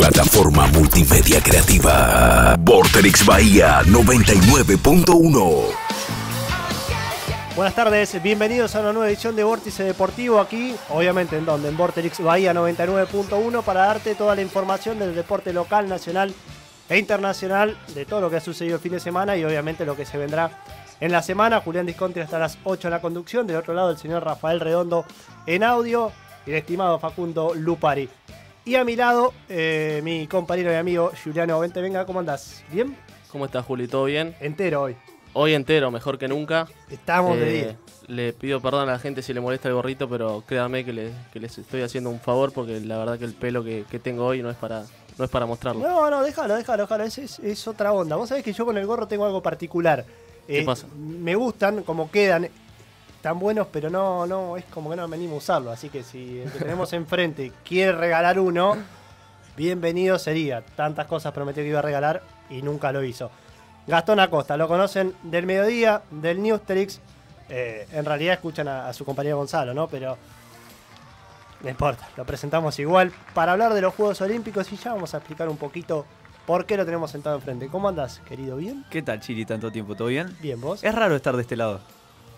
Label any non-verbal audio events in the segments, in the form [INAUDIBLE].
Plataforma multimedia creativa. Vorterix Bahía 99.1. Buenas tardes, bienvenidos a una nueva edición de Vórtice Deportivo aquí, obviamente en donde, en Vortex Bahía 99.1 para darte toda la información del deporte local, nacional e internacional, de todo lo que ha sucedido el fin de semana y obviamente lo que se vendrá en la semana. Julián Disconti hasta las 8 en la conducción, del otro lado el señor Rafael Redondo en audio y el estimado Facundo Lupari. Y a mi lado, eh, mi compañero y amigo Juliano Vente, venga, ¿cómo andás? ¿Bien? ¿Cómo estás, Juli? ¿Todo bien? Entero hoy. Hoy entero, mejor que nunca. Estamos de 10. Eh, le pido perdón a la gente si le molesta el gorrito, pero créanme que, les estoy haciendo un favor porque la verdad que el pelo que, tengo hoy no es para, no es para mostrarlo. No, no, déjalo, déjalo, déjalo. Es, es, otra onda. Vos sabés que yo con el gorro tengo algo particular. ¿Qué eh, pasa? Me gustan como quedan están buenos, pero no, no, es como que no venimos a usarlo. Así que si el que tenemos [LAUGHS] enfrente quiere regalar uno, bienvenido sería. Tantas cosas prometió que iba a regalar y nunca lo hizo. Gastón Acosta, lo conocen del mediodía, del Newsterix. Eh, en realidad escuchan a, su compañero Gonzalo, ¿no? Pero no importa, lo presentamos igual para hablar de los Juegos Olímpicos y ya vamos a explicar un poquito por qué lo tenemos sentado enfrente. ¿Cómo andas, querido? ¿Bien? ¿Qué tal, Chiri? ¿Tanto tiempo? ¿Todo bien? Bien, ¿vos? Es raro estar de este lado.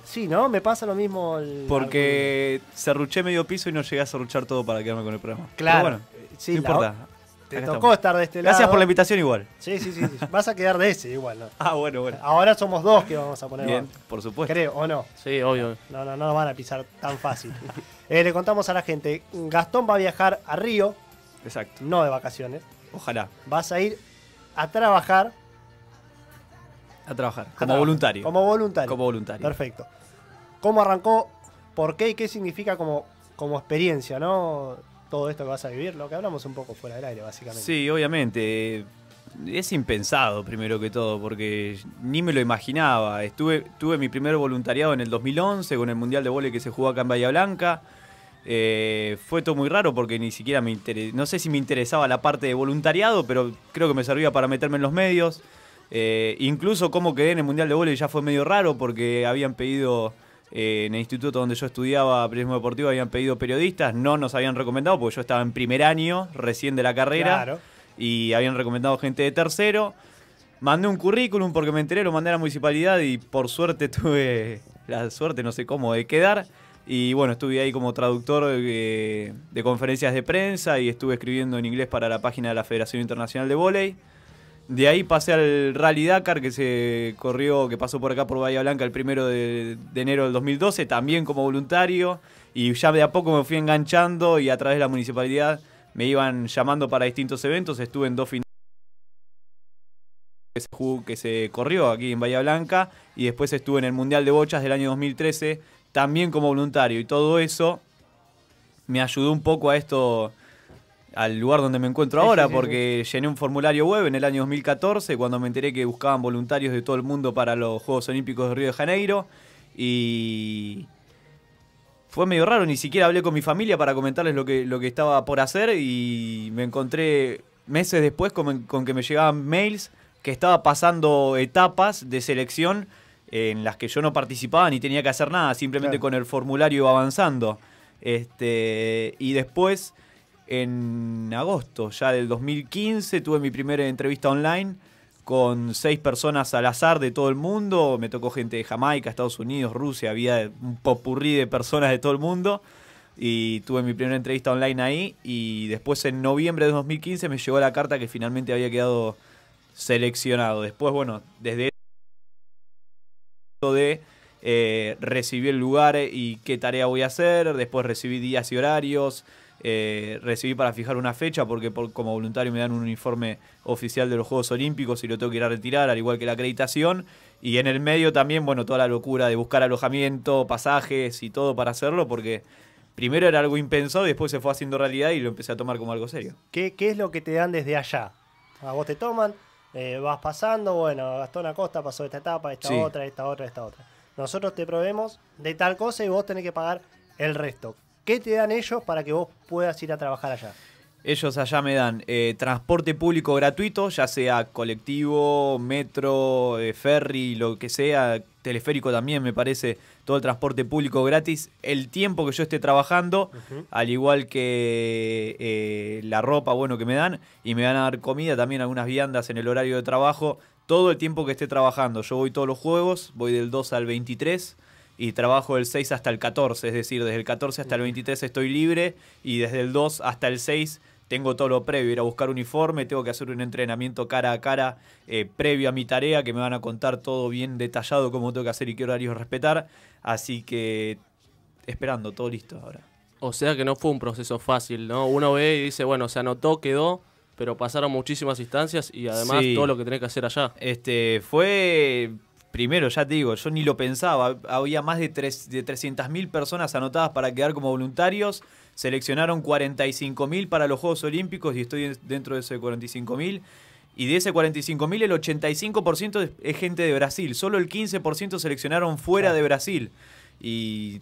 Sí, ¿no? Me pasa lo mismo. Porque cerruché medio piso y no llegué a cerruchar todo para quedarme con el programa. Claro. bueno, no importa. Te tocó estar de este lado. Gracias por la invitación igual. Sí, sí, sí, Vas a quedar de ese igual. ¿no? Ah, bueno, bueno. Ahora somos dos que vamos a poner. Bien, por supuesto. Creo, ¿o no? Sí, obvio. No, no, no nos van a pisar tan fácil. Eh, le contamos a la gente, Gastón va a viajar a Río. Exacto. No de vacaciones. Ojalá. Vas a ir a trabajar a trabajar. Como voluntario. Como voluntario. Como voluntario. Perfecto. ¿Cómo arrancó? ¿Por qué? ¿Y qué significa como, como experiencia, no? Todo esto que vas a vivir, lo que hablamos un poco fuera del aire, básicamente. Sí, obviamente. Es impensado, primero que todo, porque ni me lo imaginaba. Estuve, tuve mi primer voluntariado en el 2011 con el Mundial de Vole que se jugó acá en Bahía Blanca. Eh, fue todo muy raro porque ni siquiera me interesaba, no sé si me interesaba la parte de voluntariado, pero creo que me servía para meterme en los medios. Eh, incluso como quedé en el Mundial de Volei ya fue medio raro porque habían pedido eh, en el instituto donde yo estudiaba periodismo deportivo, habían pedido periodistas, no nos habían recomendado porque yo estaba en primer año recién de la carrera y habían recomendado gente de tercero. Mandé un currículum porque me enteré, lo mandé a la municipalidad y por suerte [LAUGHS] tuve la suerte, no sé cómo, de quedar. Y bueno, estuve ahí como traductor de, conferencias de prensa y estuve escribiendo en inglés para la página de la Federación Internacional de Volei. De ahí pasé al Rally Dakar que se corrió, que pasó por acá por Bahía Blanca el primero de, enero del 2012, también como voluntario. Y ya de a poco me fui enganchando y a través de la municipalidad me iban llamando para distintos eventos. Estuve en dos finales que se, que se corrió aquí en Bahía Blanca y después estuve en el Mundial de Bochas del año 2013 también como voluntario. Y todo eso me ayudó un poco a esto al lugar donde me encuentro ahora, porque llené un formulario web en el año 2014, cuando me enteré que buscaban voluntarios de todo el mundo para los Juegos Olímpicos de Río de Janeiro. Y fue medio raro, ni siquiera hablé con mi familia para comentarles lo que, lo que estaba por hacer y me encontré meses después con, que me llegaban mails que estaba pasando etapas de selección en las que yo no participaba ni tenía que hacer nada, simplemente con el formulario iba avanzando. Este, y después en agosto ya del 2015. Tuve mi primera entrevista online con seis personas al azar de todo el mundo. Me tocó gente de Jamaica, Estados Unidos, Rusia, había un popurrí de personas de todo el mundo. Y tuve mi primera entrevista online ahí. Y después en noviembre de 2015 me llegó la carta que finalmente había quedado seleccionado. Después, bueno, desde de recibir eh, recibí el lugar y qué tarea voy a hacer. Después recibí días y horarios. Eh, recibí para fijar una fecha porque como voluntario me dan un uniforme oficial de los Juegos Olímpicos y lo tengo que ir a retirar, al igual que la acreditación. Y en el medio también, bueno, toda la locura de buscar alojamiento, pasajes y todo para hacerlo porque primero era algo impensado y después se fue haciendo realidad y lo empecé a tomar como algo serio. ¿Qué, es lo que te dan desde allá? A vos te toman, eh, vas pasando, bueno, gastó una costa pasó esta etapa, esta otra, esta otra, esta otra. Nosotros te proveemos de tal cosa y vos tenés que pagar el resto. ¿Qué te dan ellos para que vos puedas ir a trabajar allá? Ellos allá me dan eh, transporte público gratuito, ya sea colectivo, metro, eh, ferry, lo que sea, teleférico también me parece, todo el transporte público gratis, el tiempo que yo esté trabajando, al igual que eh, la ropa, bueno, que me dan, y me van a dar comida, también algunas viandas en el horario de trabajo, todo el tiempo que esté trabajando. Yo voy todos los juegos, voy del 2 al 23 y trabajo del 6 hasta el 14, es decir, desde el 14 hasta el 23 estoy libre y desde el 2 hasta el 6 tengo todo lo previo, ir a buscar uniforme, tengo que hacer un entrenamiento cara a cara eh, previo a mi tarea, que me van a contar todo bien detallado cómo tengo que hacer y qué horarios respetar, así que esperando, todo listo ahora. O sea que no fue un proceso fácil, ¿no? Uno ve y dice, bueno, se anotó, quedó, pero pasaron muchísimas instancias y además todo lo que tenés que hacer allá. Este, fue primero, ya te digo, yo ni lo pensaba. Había más de, de 300.000 personas anotadas para quedar como voluntarios. Seleccionaron 45.000 para los Juegos Olímpicos y estoy dentro de ese 45.000. Y de ese 45.000, el 85% es gente de Brasil. Solo el 15% seleccionaron fuera de Brasil. Y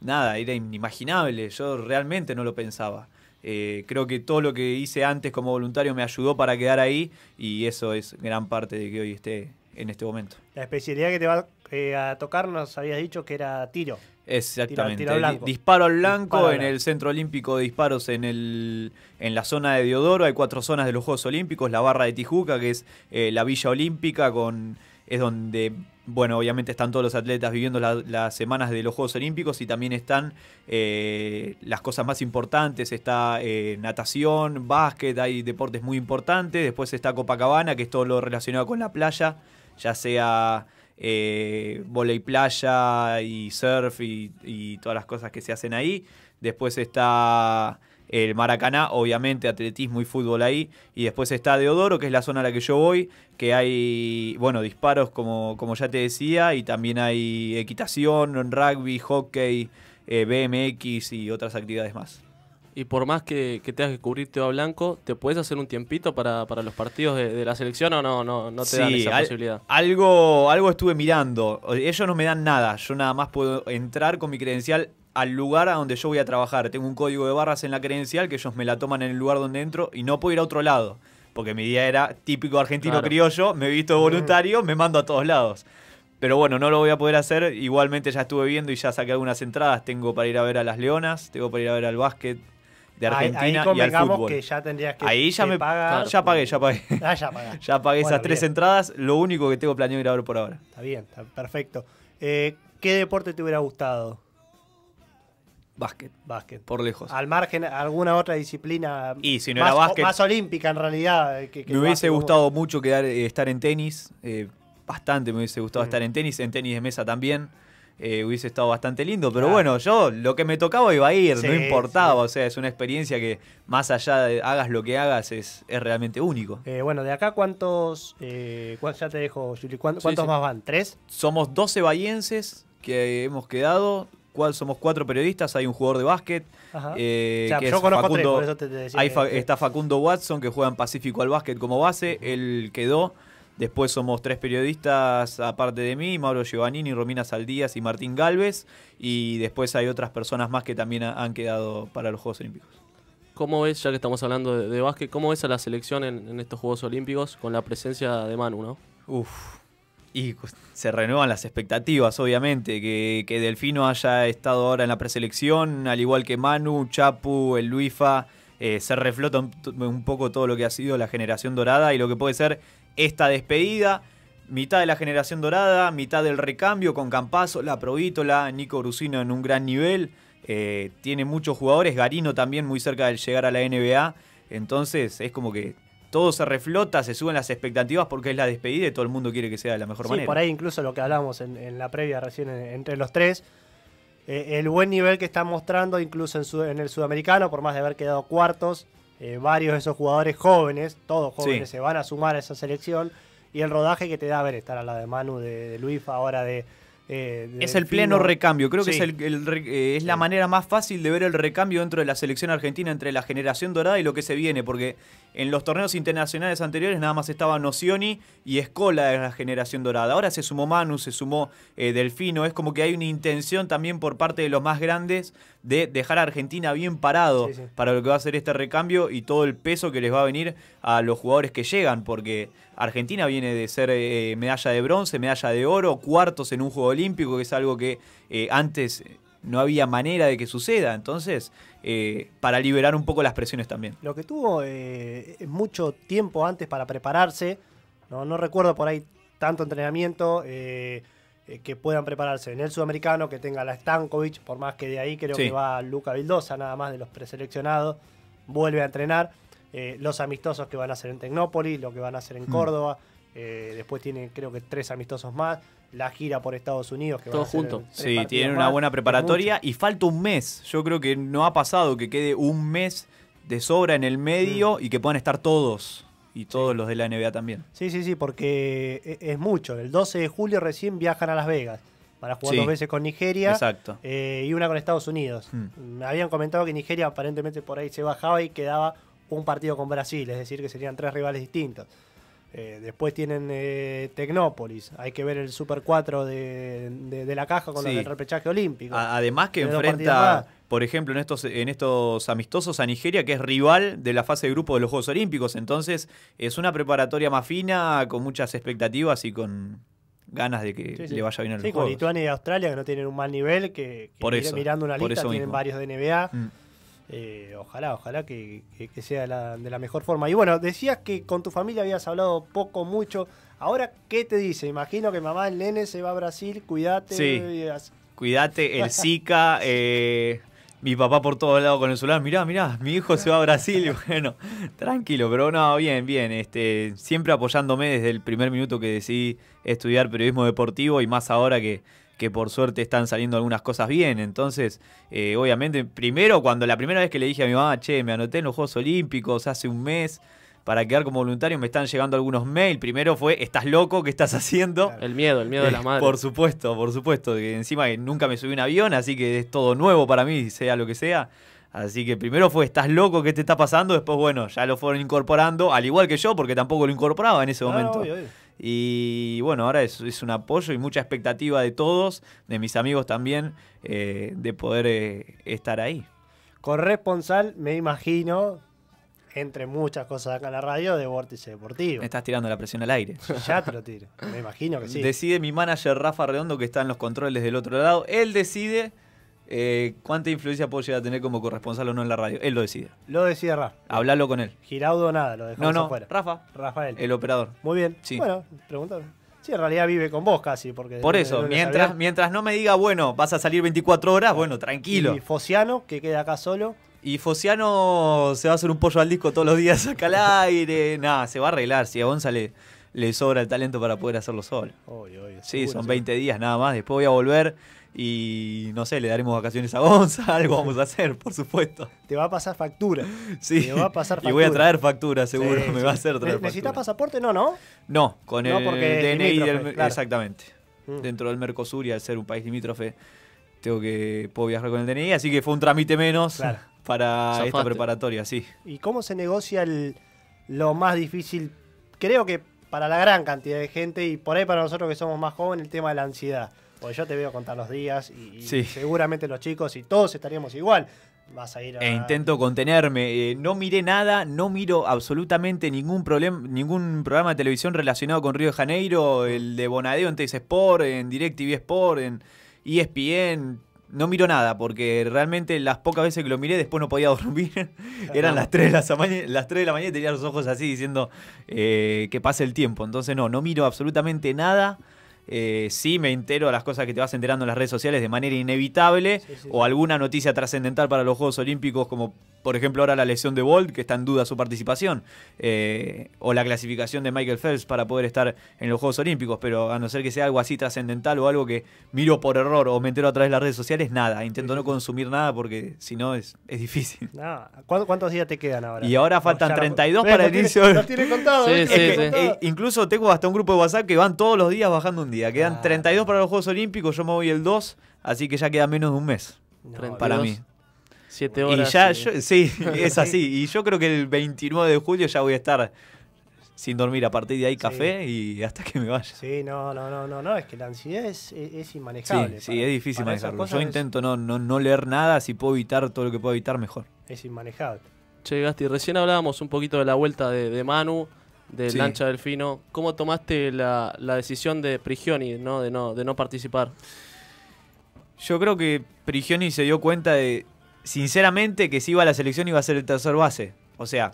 nada, era inimaginable. Yo realmente no lo pensaba. Eh, creo que todo lo que hice antes como voluntario me ayudó para quedar ahí y eso es gran parte de que hoy esté en este momento. La especialidad que te va eh, a tocar nos habías dicho que era tiro. Exactamente. Tiro, disparo al blanco en el Centro Olímpico de Disparos en, el, en la zona de Diodoro. Hay cuatro zonas de los Juegos Olímpicos. La barra de Tijuca, que es eh, la Villa Olímpica, con es donde, bueno, obviamente están todos los atletas viviendo las semanas de los Juegos Olímpicos y también están eh, las cosas más importantes. Está natación, básquet, hay deportes muy importantes. Después está Copacabana, que es todo lo relacionado con la playa ya sea eh, playa y surf y, todas las cosas que se hacen ahí. Después está el Maracaná, obviamente, atletismo y fútbol ahí. Y después está Deodoro, que es la zona a la que yo voy, que hay, bueno, disparos, como, como ya te decía, y también hay equitación, rugby, hockey, eh, BMX y otras actividades más y por más que, tengas que cubrirte a blanco, ¿te puedes hacer un tiempito para, los partidos de, la selección o no, no, no te dan esa posibilidad? Algo, algo estuve mirando. Ellos no me dan nada. Yo nada más puedo entrar con mi credencial al lugar a donde yo voy a trabajar. Tengo un código de barras en la credencial que ellos me la toman en el lugar donde entro y no puedo ir a otro lado. Porque mi día era típico argentino criollo, me he visto voluntario, mm. me mando a todos lados. Pero bueno, no lo voy a poder hacer. Igualmente ya estuve viendo y ya saqué algunas entradas. Tengo para ir a ver a las Leonas, tengo para ir a ver al básquet, de Argentina ahí, ya ahí ya me pagar. Ya pagué, ya pagué. [LAUGHS] Ah, ya, [LAUGHS] ya pagué esas tres entradas, lo único que tengo planeado ir por ahora. Está bien, perfecto. Eh, ¿Qué deporte te hubiera gustado? Básquet. Básquet. Por lejos. Al margen, alguna otra disciplina más, más olímpica en realidad. Eh, me hubiese gustado mucho quedar, eh, estar en tenis. bastante me hubiese gustado estar en tenis, en tenis de mesa también. Eh, hubiese estado bastante lindo. Pero bueno, yo lo que me tocaba iba a ir, no importaba. O sea, es una experiencia que más allá de hagas lo que hagas, es, realmente único. Eh, bueno, de acá cuántos, eh, ya te dejo, Juli, ¿cuántos, más van? ¿Tres? Somos 12 bahienses que hemos quedado. somos cuatro periodistas, hay un jugador de básquet. yo conozco está Facundo Watson, que juega en Pacífico al básquet como base. Él quedó. Después somos tres periodistas, aparte de mí, Mauro Giovannini, Romina Saldías y Martín Galvez. Y después hay otras personas más que también han quedado para los Juegos Olímpicos. ¿Cómo ves, ya que estamos hablando de, básquet, cómo ves a la selección en, estos Juegos Olímpicos con la presencia de Manu, no? y se renuevan las expectativas, obviamente, que, Delfino haya estado ahora en la preselección, al igual que Manu, Chapu, el Luifa, eh, se reflota un, poco todo lo que ha sido la generación dorada y lo que puede ser esta despedida. Mitad de la generación dorada, mitad del recambio con Campazo, La Provítola, Nico Brusino en un gran nivel. Eh, tiene muchos jugadores, Garino también muy cerca de llegar a la NBA. Entonces es como que todo se reflota, se suben las expectativas porque es la despedida y todo el mundo quiere que sea de la mejor sí, manera. Por ahí incluso lo que hablamos en, la previa recién entre los tres, eh, el buen nivel que está mostrando incluso en el sudamericano, por más de haber quedado cuartos, eh, varios de esos jugadores jóvenes, todos jóvenes, se van a sumar a esa selección y el rodaje que te da a ver estar a la de Manu, de, Luis, ahora de, eh, es el pleno recambio, creo que es, el, eh, la manera más fácil de ver el recambio dentro de la selección argentina entre la generación dorada y lo que se viene, porque en los torneos internacionales anteriores nada más estaban Nocioni y Escola de la generación dorada, ahora se sumó Manu, se sumó Delfino, es como que hay una intención también por parte de los más grandes de dejar a Argentina bien parado para lo que va a ser este recambio y todo el peso que les va a venir a los jugadores que llegan, porque Argentina viene de ser eh, medalla de bronce, medalla de oro, cuartos en un Juego Olímpico, que es algo que eh, antes no había manera de que suceda. Entonces, eh, para liberar un poco las presiones también. Lo que tuvo mucho tiempo antes para prepararse, no, no recuerdo por ahí tanto entrenamiento. Eh, que puedan prepararse en el sudamericano, que tenga la Stankovic, por más que de ahí creo que va Luca Vildosa, nada más de los preseleccionados, vuelve a entrenar. Eh, los amistosos que van a hacer en Tecnópolis, lo que van a hacer en mm. Córdoba. Eh, después tienen creo que tres amistosos más. La gira por Estados Unidos. Que Todos juntos. Sí, tienen una buena preparatoria y falta un mes. Yo creo que no ha pasado que quede un mes de sobra en el medio mm. y que puedan estar todos y todos los de la NBA también. Sí, sí, sí, porque eh, es mucho. El 12 de julio recién viajan a Las Vegas para jugar dos veces con Nigeria Exacto. Eh, y una con Estados Unidos. Me mm. mm, Habían comentado que Nigeria aparentemente por ahí se bajaba y quedaba un partido con Brasil, es decir, que serían tres rivales distintos. Eh, después tienen Tecnópolis, hay que ver el Super 4 de, la caja con el repechaje olímpico. Además que enfrenta por ejemplo, en estos, en estos amistosos a Nigeria, que es rival de la fase de grupo de los Juegos Olímpicos. Entonces, es una preparatoria más fina, con muchas expectativas y con ganas de que le vaya bien al sí, Con Lituania y Australia, que no tienen un mal nivel, que, por mirando una lista, tienen varios de NBA. Mm. Eh, ojalá, ojalá que, sea de la mejor forma. Y bueno, decías que con tu familia habías hablado poco, mucho. Ahora, ¿qué te dice? Imagino que mamá, el nene se va a Brasil, cuídate. Cuídate, el [LAUGHS] Zika. eh, mi papá por todos lados con el celular, mirá, mirá, mi hijo se va a Brasil. [LAUGHS] Bueno, tranquilo, pero no, bien, bien. Este, siempre apoyándome desde el primer minuto que decidí estudiar periodismo deportivo y más ahora que, que por suerte están saliendo algunas cosas bien. Entonces, eh, obviamente, primero, cuando la primera vez que le dije a mi mamá, che, me anoté en los Juegos Olímpicos hace un mes, para quedar como voluntario. Me están llegando algunos mails. Primero fue, ¿estás loco? ¿Qué estás haciendo? El miedo, el miedo de eh, la madre. Por supuesto, por supuesto. encima que nunca me subí un avión, así que es todo nuevo para mí, sea lo que sea. Así que primero fue, ¿estás loco? ¿Qué te está pasando? Después, bueno, ya lo fueron incorporando, al igual que yo, porque tampoco lo incorporaba en ese ah, momento. Y bueno, ahora es, un apoyo y mucha expectativa de todos, de mis amigos también, eh, de poder eh, estar ahí. Corresponsal, me imagino, entre muchas cosas acá en la radio, de Vórtice Deportivo. Me estás tirando la presión al aire. Ya te lo tiro, me imagino que sí. Decide mi manager Rafa Redondo, que está en los controles del otro lado. Él decide eh, cuánta influencia puedo llegar a tener como corresponsal o no en la radio. Él lo decide. Lo decide Rafa. Hablalo con él. Giraudo nada, lo dejamos no, no, afuera. Rafa. Rafael. El operador. Muy bien. Sí. Bueno, pregúntame. Sí, en realidad vive con vos casi. Porque Por eso, mientras, mientras no me diga, bueno, vas a salir 24 horas, bueno, tranquilo. Y Fociano, que queda acá solo. Y Fociano se va a hacer un pollo al disco todos los días acá al aire. Nada, se va a arreglar. Si a Gonza le, sobra el talento para poder hacerlo solo. sí, son 20 días nada más. Después voy a volver y no sé, le daremos vacaciones a Gonza. [LAUGHS] Algo vamos a hacer, por supuesto. Te va a pasar factura. Sí. va a pasar factura. Y voy a traer factura, seguro. me va a hacer traer ¿Necesitas pasaporte? No, ¿no? No, con el DNI. Exactamente. Mm. Dentro del Mercosur y al ser un país limítrofe, tengo que puedo viajar con el DNI. Así que fue un trámite menos. Claro para esta preparatoria, sí. ¿Y cómo se negocia el, lo más difícil? Creo que para la gran cantidad de gente y por ahí para nosotros que somos más jóvenes, el tema de la ansiedad. Porque yo te veo contar los días y, seguramente los chicos y todos estaríamos igual. Vas a ir a... E intento contenerme. Eh, no miré nada, no miro absolutamente ningún, ningún programa de televisión relacionado con Río de Janeiro, el de Bonadeo en Teis Sport, en DirecTV Sport, en ESPN, no miro nada, porque realmente las pocas veces que lo miré después no podía [LAUGHS] dormir. Eran las 3, de la las 3 de la mañana y tenía los ojos así diciendo eh, que pase el tiempo. Entonces no, no miro absolutamente nada. Eh, sí me entero de las cosas que te vas enterando en las redes sociales de manera inevitable o alguna noticia trascendental para los Juegos Olímpicos como por ejemplo, ahora la lesión de Bolt, que está en duda su participación, eh, o la clasificación de Michael Phelps para poder estar en los Juegos Olímpicos, pero a no ser que sea algo así trascendental o algo que miro por error o me entero a través de las redes sociales, nada, intento no consumir nada porque si no es, es difícil. No. ¿Cuántos días te quedan ahora? Y ahora faltan 32 para el inicio. incluso tengo hasta un grupo de WhatsApp que van todos los días bajando un día. Quedan 32 ah. para los Juegos Olímpicos, yo me voy el 2, así que ya queda menos de un mes para mí. Siete horas. ya, eh. sí, es así. [LAUGHS] Y yo creo que el 29 de julio ya voy a estar sin dormir a partir de ahí café y hasta que me vaya. Sí, no, no, no, no, es que la ansiedad es, inmanejable. Sí, es difícil manejarlo. Yo intento no, no, no, leer nada, si puedo evitar todo lo que puedo evitar, mejor. Es inmanejable. Che, Gasti, recién hablábamos un poquito de la vuelta de, Manu, de Lancha Delfino. ¿Cómo tomaste la, decisión de Prigioni ¿no? De, no, de no participar? Yo creo que Prigioni se dio cuenta de, sinceramente que si iba a la selección iba a ser el tercer base. O sea,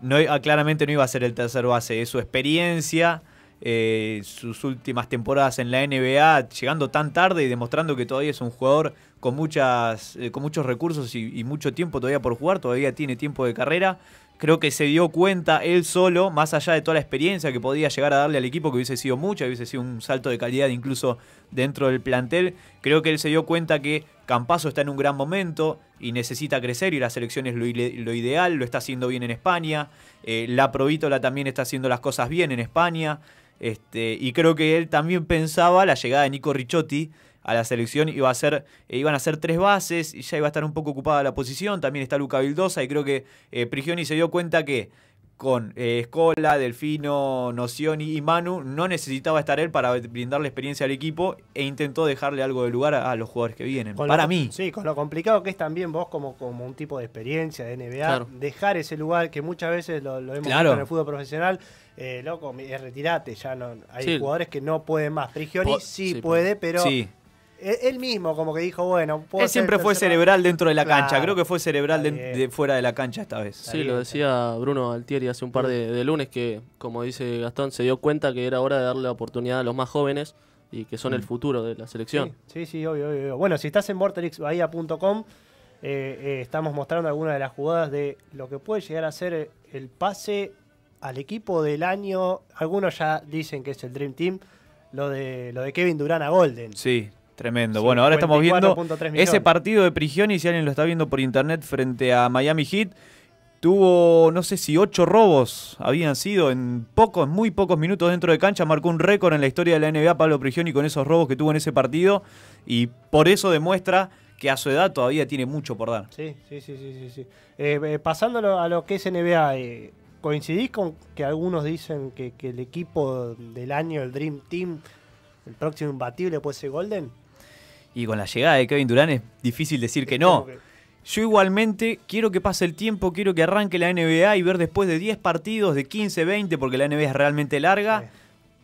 no, ah, claramente no iba a ser el tercer base. Es su experiencia, eh, sus últimas temporadas en la NBA, llegando tan tarde y demostrando que todavía es un jugador con, muchas, eh, con muchos recursos y, y, mucho tiempo todavía por jugar, todavía tiene tiempo de carrera creo que se dio cuenta él solo, más allá de toda la experiencia que podía llegar a darle al equipo, que hubiese sido mucha, hubiese sido un salto de calidad incluso dentro del plantel, creo que él se dio cuenta que Campazo está en un gran momento y necesita crecer y la selección es lo, ideal, lo está haciendo bien en España, eh, la Provítola también está haciendo las cosas bien en España, este, y creo que él también pensaba la llegada de Nico Ricciotti, a la selección iba a ser, eh, iban a ser tres bases y ya iba a estar un poco ocupada la posición. También está Luca Vildosa y creo que eh, Prigioni se dio cuenta que con eh, Escola, Delfino, Nocioni y Manu no necesitaba estar él para brindarle experiencia al equipo e intentó dejarle algo de lugar a, los jugadores que vienen. para mí. Sí, con lo complicado que es también vos como, como un tipo de experiencia de NBA, dejar ese lugar que muchas veces lo, lo hemos visto en el fútbol profesional. Eh, loco, retirate, ya no. Hay jugadores que no pueden más. Prigioni sí, puede, pero él mismo como que dijo, bueno... él siempre fue cerebral dentro de la cancha, creo que fue cerebral de, fuera de la cancha esta vez. Sí, lo decía Bruno Altieri hace un par mm. de, lunes que, como dice Gastón, se dio cuenta que era hora de darle la oportunidad a los más jóvenes y que son el mm. futuro de la selección. Sí, sí, obvio, obvio, Bueno, si estás en vorterixbahía.com eh, eh, estamos mostrando algunas de las jugadas de lo que puede llegar a ser el pase al equipo del año. Algunos ya dicen que es el Dream Team, lo de, lo de Kevin Durán a Golden. Sí, Tremendo. bueno, ahora estamos viendo ese partido de Prigioni, si alguien lo está viendo por internet, frente a Miami Heat. Tuvo, no sé si ocho robos habían sido en pocos, muy pocos minutos dentro de cancha. Marcó un récord en la historia de la NBA Pablo Prigioni con esos robos que tuvo en ese partido. Y por eso demuestra que a su edad todavía tiene mucho por dar. Sí, sí, sí, sí. sí. Eh, eh, pasándolo a lo que es NBA, eh, ¿coincidís con que algunos dicen que, el equipo del año, el Dream Team, el próximo imbatible puede ser Golden? Y con la llegada de Kevin Durán es difícil decir que no. Yo igualmente quiero que pase el tiempo, quiero que arranque la NBA y ver después de 10 partidos, de 15, 20, porque la NBA es realmente larga,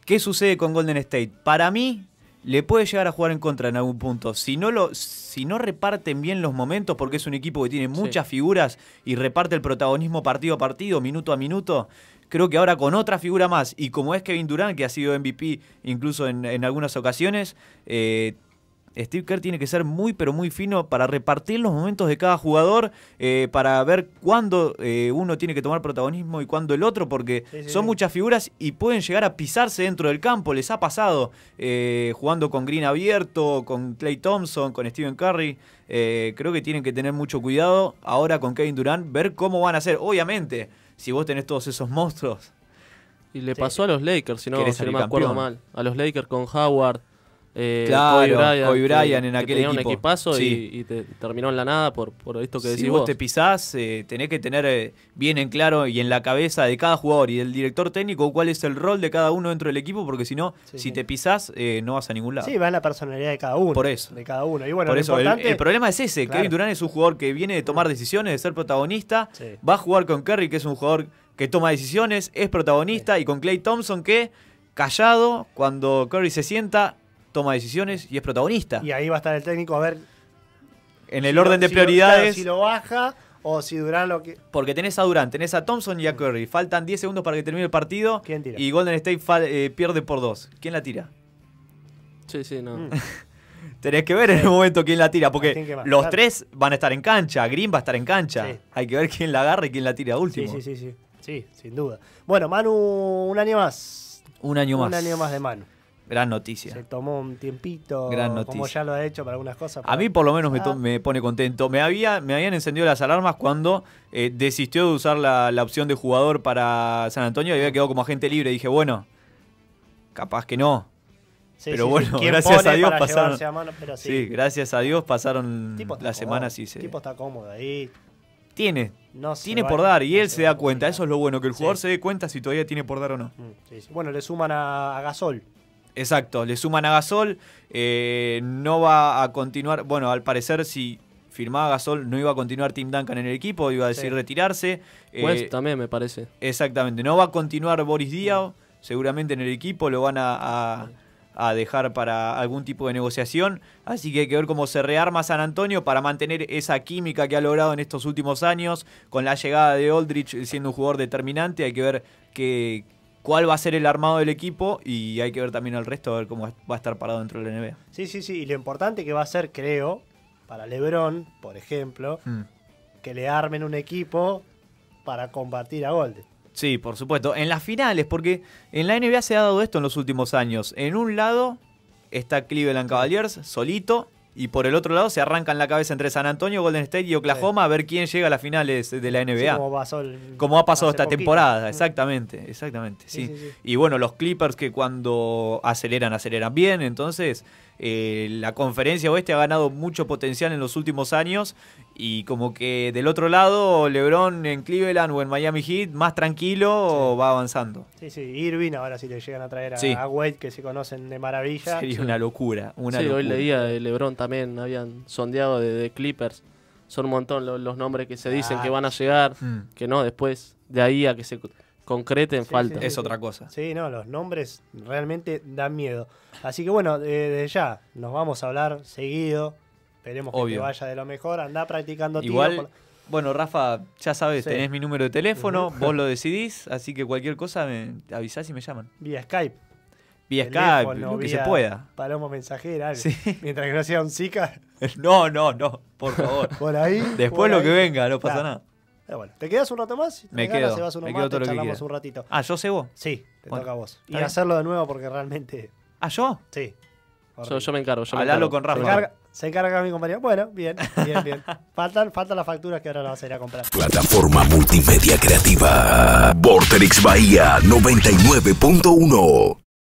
qué sucede con Golden State. Para mí, le puede llegar a jugar en contra en algún punto. Si no, lo, si no reparten bien los momentos, porque es un equipo que tiene muchas figuras y reparte el protagonismo partido a partido, minuto a minuto, creo que ahora con otra figura más, y como es Kevin Durán, que ha sido MVP incluso en, en algunas ocasiones, eh, Steve Kerr tiene que ser muy pero muy fino para repartir los momentos de cada jugador, eh, para ver cuándo eh, uno tiene que tomar protagonismo y cuándo el otro, porque son muchas figuras y pueden llegar a pisarse dentro del campo, les ha pasado eh, jugando con Green abierto, con Clay Thompson, con Stephen Curry, creo que tienen que tener mucho cuidado ahora con Kevin Durant, ver cómo van a ser, obviamente, si vos tenés todos esos monstruos. Y le pasó a los Lakers, si no, si no me acuerdo mal, a los Lakers con Howard. Eh, claro, en aquel que tenía un equipazo y, terminó en la nada por, por esto que decís si vos. te pisás, eh, tenés que tener eh, bien en claro y en la cabeza de cada jugador y del director técnico cuál es el rol de cada uno dentro del equipo, porque si no, si te pisás, eh, no vas a ningún lado. Sí, va en la personalidad de cada uno. Por eso. De cada uno. Y bueno, el, problema es ese. Kevin Durant es un jugador que viene de tomar mm. decisiones, de ser protagonista. Va a jugar con Curry, que es un jugador que toma decisiones, es protagonista, y con Clay Thompson, que callado, cuando Curry se sienta, toma decisiones y es protagonista. Y ahí va a estar el técnico a ver. En el orden de prioridades. si lo baja o si Durán lo que. Porque tenés a Durán, tenés a Thompson y a Curry. Faltan 10 segundos para que termine el partido. ¿Quién tira? Y Golden State eh, pierde por dos. ¿Quién la tira? Sí, sí, no. [LAUGHS] Tenés que ver en el momento quién la tira, porque los tres van a estar en cancha, Green va a estar en cancha. Hay que ver quién la agarra y quién la tira último. Sí, sí, sí, sí. Sí, sin duda. Bueno, Manu, un año más. Un año más. Un año más de Manu. Gran noticia. Se tomó un tiempito, Gran noticia. como ya lo ha hecho para algunas cosas. A mí por lo menos ah. me, pone contento. Me, había, me habían encendido las alarmas cuando eh, desistió de usar la, opción de jugador para San Antonio y había quedado como agente libre. dije, bueno, capaz que no. pero bueno, gracias a Dios pasaron. sí. gracias a Dios pasaron las semanas y se. El tipo está cómodo ahí. Tiene. tiene por dar y él se, da cuenta. Eso es lo bueno, que el jugador se dé cuenta si todavía tiene por dar o no. Mm, bueno, le suman a Gasol. Exacto, le suman a Gasol, eh, no va a continuar, bueno, al parecer si firmaba Gasol no iba a continuar Tim Duncan en el equipo, iba a decir retirarse. Pues también me parece. Exactamente, no va a continuar Boris Diaw, seguramente en el equipo lo van a, dejar para algún tipo de negociación, así que hay que ver cómo se rearma San Antonio para mantener esa química que ha logrado en estos últimos años, con la llegada de Aldrich siendo un jugador determinante, hay que ver qué cuál va a ser el armado del equipo y hay que ver también al resto, a ver cómo va a estar parado dentro del NBA. Sí, sí, sí, y lo importante que va a ser, creo, para Lebron, por ejemplo, mm. que le armen un equipo para combatir a Golden. Sí, por supuesto. En las finales, porque en la NBA se ha dado esto en los últimos años. En un lado está Cleveland Cavaliers solito y por el otro lado se arrancan la cabeza entre San Antonio, Golden State y Oklahoma a ver quién llega a las finales de la NBA. como, ha pasado esta temporada, mm. exactamente, exactamente, sí. Y bueno, los Clippers que cuando aceleran, aceleran bien, entonces eh, la conferencia oeste ha ganado mucho potencial en los últimos años y como que del otro lado, LeBron en Cleveland o en Miami Heat, más tranquilo, va avanzando. Sí, sí, Irving, ahora sí le llegan a traer a, Wade, que se conocen de maravilla. Sería una locura. Una sí, locura. hoy leía de LeBron también, habían sondeado de, Clippers. Son un montón los, nombres que se dicen que ah, van a llegar, mm. que no, después de ahí a que se concreten falta. es otra cosa. Sí, no, los nombres realmente dan miedo. Así que bueno, eh, desde ya nos vamos a hablar seguido Esperemos que te vaya de lo mejor. Andá practicando tiro Igual, bueno, Rafa, ya sabes, tenés mi número de teléfono, vos lo decidís, así que cualquier cosa me avisás y me llaman. Vía Skype. Vía Skype, lo que se pueda. Palomo mensajera, Sí. Mientras que no sea un Zika, [LAUGHS] No, no, no, por favor. [LAUGHS] por ahí. Después lo que venga, no pasa nada. Eh, bueno, ¿te quedas un rato más? Me quedo, me quedo todo lo que charlamos un ratito. Ah, ¿yo sé vos? Sí, te toca vos. Y hacerlo de nuevo porque realmente. ¿Ah, yo? Sí. Yo, me encargo. Yo me con Rafa. Se encarga mi compañero. Bueno, bien, bien, bien. [LAUGHS] Faltan, faltan las facturas que ahora la vas a ir a comprar. Plataforma multimedia creativa. Vortex Bahía 99.1.